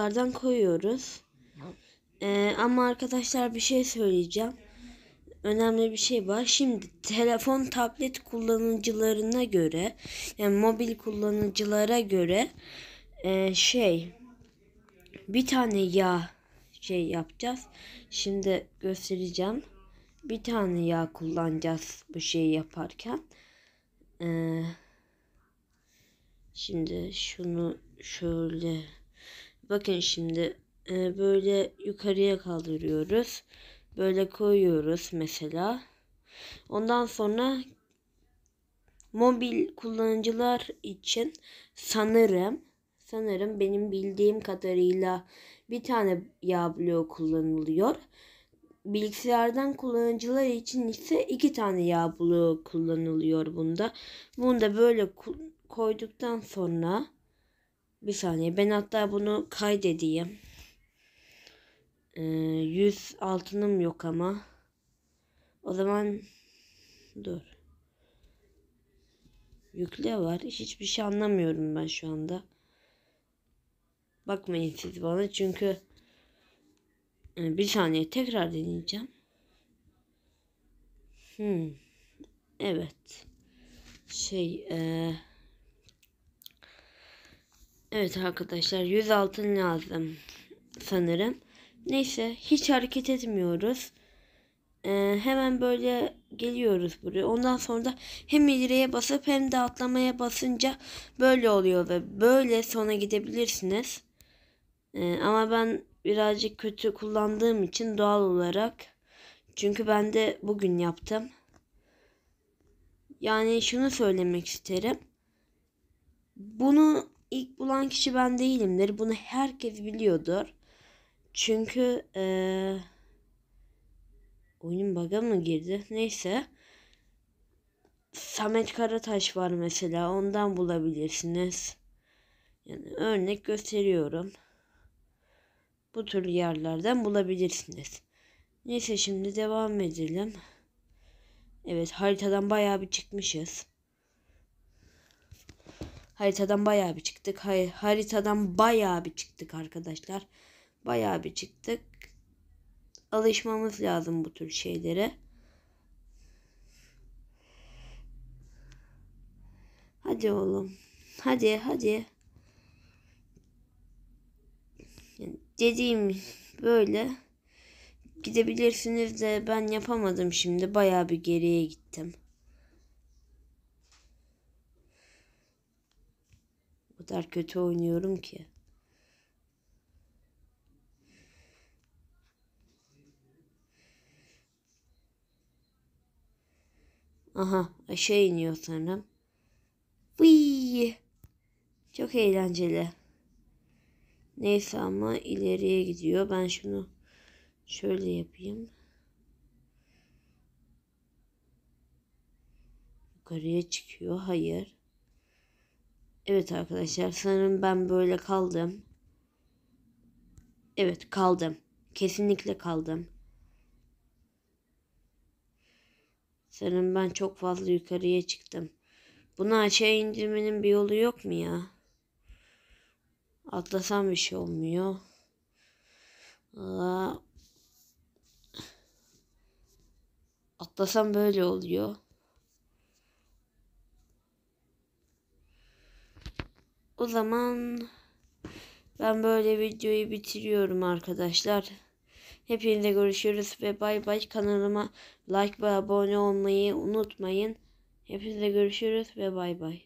kaplardan koyuyoruz. Ee, ama arkadaşlar bir şey söyleyeceğim. Önemli bir şey var. Şimdi telefon tablet kullanıcılarına göre yani mobil kullanıcılara göre e, şey bir tane yağ şey yapacağız. Şimdi göstereceğim. Bir tane yağ kullanacağız bu şeyi yaparken. Ee, şimdi şunu şöyle Bakın şimdi e, böyle yukarıya kaldırıyoruz. Böyle koyuyoruz mesela. Ondan sonra mobil kullanıcılar için sanırım sanırım benim bildiğim kadarıyla bir tane yağ bloğu kullanılıyor. Bilgisayardan kullanıcılar için ise iki tane yağ bloğu kullanılıyor bunda. Bunu da böyle koyduktan sonra bir saniye ben hatta bunu kaydedeyim. Ee, 100 altınım yok ama. O zaman dur. Yükle var. Hiçbir şey anlamıyorum ben şu anda. Bakmayın siz bana çünkü e, bir saniye tekrar deneyeceğim. Hmm. Evet. Şey eee Evet arkadaşlar 100 altın lazım sanırım. Neyse hiç hareket etmiyoruz. Ee, hemen böyle geliyoruz buraya. Ondan sonra da hem ileriye basıp hem de atlamaya basınca böyle oluyor ve böyle sona gidebilirsiniz. Ee, ama ben birazcık kötü kullandığım için doğal olarak çünkü ben de bugün yaptım. Yani şunu söylemek isterim. Bunu olan kişi ben değilimdir. Bunu herkes biliyordur. Çünkü ee, oyun baga mı girdi? Neyse. Samet Karataş var mesela. Ondan bulabilirsiniz. Yani örnek gösteriyorum. Bu tür yerlerden bulabilirsiniz. Neyse şimdi devam edelim. Evet haritadan bayağı bir çıkmışız. Haritadan bayağı bir çıktık. Hayır, haritadan bayağı bir çıktık arkadaşlar. Bayağı bir çıktık. Alışmamız lazım bu tür şeylere. Hadi oğlum. Hadi hadi. dediğim böyle gidebilirsiniz de ben yapamadım şimdi. Bayağı bir geriye gittim. O kadar kötü oynuyorum ki. Aha aşağı iniyor sanırım. Vıyy. Çok eğlenceli. Neyse ama ileriye gidiyor. Ben şunu şöyle yapayım. Yukarıya çıkıyor. Hayır. Evet arkadaşlar sanırım ben böyle kaldım. Evet kaldım. Kesinlikle kaldım. Sanırım ben çok fazla yukarıya çıktım. Bunu aşağı indirmenin bir yolu yok mu ya? Atlasam bir şey olmuyor. Aa. Atlasam böyle oluyor. O zaman ben böyle videoyu bitiriyorum arkadaşlar. Hepinize görüşürüz ve bay bay. Kanalıma like ve abone olmayı unutmayın. Hepinize görüşürüz ve bay bay.